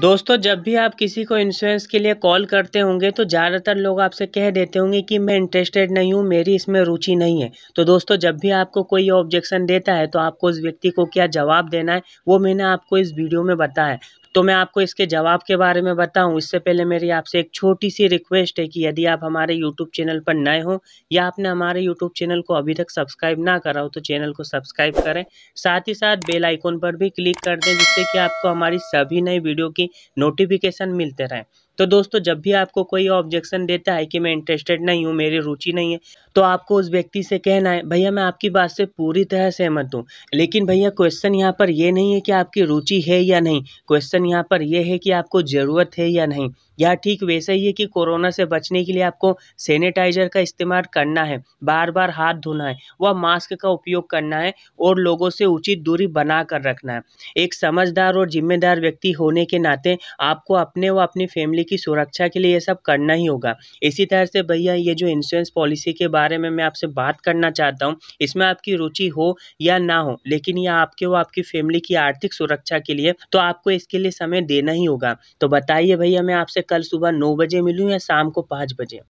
दोस्तों जब भी आप किसी को इंश्योरेंस के लिए कॉल करते होंगे तो ज़्यादातर लोग आपसे कह देते होंगे कि मैं इंटरेस्टेड नहीं हूँ मेरी इसमें रुचि नहीं है तो दोस्तों जब भी आपको कोई ऑब्जेक्शन देता है तो आपको उस व्यक्ति को क्या जवाब देना है वो मैंने आपको इस वीडियो में बताया तो मैं आपको इसके जवाब के बारे में बताऊं इससे पहले मेरी आपसे एक छोटी सी रिक्वेस्ट है कि यदि आप हमारे यूट्यूब चैनल पर नए हों या आपने हमारे यूट्यूब चैनल को अभी तक सब्सक्राइब ना करा हो तो चैनल को सब्सक्राइब करें साथ ही साथ बेल आइकॉन पर भी क्लिक कर दें जिससे कि आपको हमारी सभी नई वीडियो की नोटिफिकेशन मिलते रहें तो दोस्तों जब भी आपको कोई ऑब्जेक्शन देता है कि मैं इंटरेस्टेड नहीं हूँ मेरी रुचि नहीं है तो आपको उस व्यक्ति से कहना है भैया मैं आपकी बात से पूरी तरह सहमत हूँ लेकिन भैया क्वेश्चन यहाँ पर यह नहीं है कि आपकी रुचि है या नहीं क्वेश्चन यहाँ पर यह है कि आपको ज़रूरत है या नहीं या ठीक वैसे ही है कि कोरोना से बचने के लिए आपको सैनिटाइजर का इस्तेमाल करना है बार बार हाथ धोना है व मास्क का उपयोग करना है और लोगों से उचित दूरी बना कर रखना है एक समझदार और जिम्मेदार व्यक्ति होने के नाते आपको अपने व अपनी फैमिली की सुरक्षा के लिए ये सब करना ही होगा इसी तरह से भैया ये जो इंश्योरेंस पॉलिसी के बारे में मैं आपसे बात करना चाहता हूँ इसमें आपकी रुचि हो या ना हो लेकिन यह आपके वो आपकी फैमिली की आर्थिक सुरक्षा के लिए तो आपको इसके लिए समय देना ही होगा तो बताइए भैया मैं आपसे कल सुबह नौ बजे मिलूँ या शाम को पाँच बजे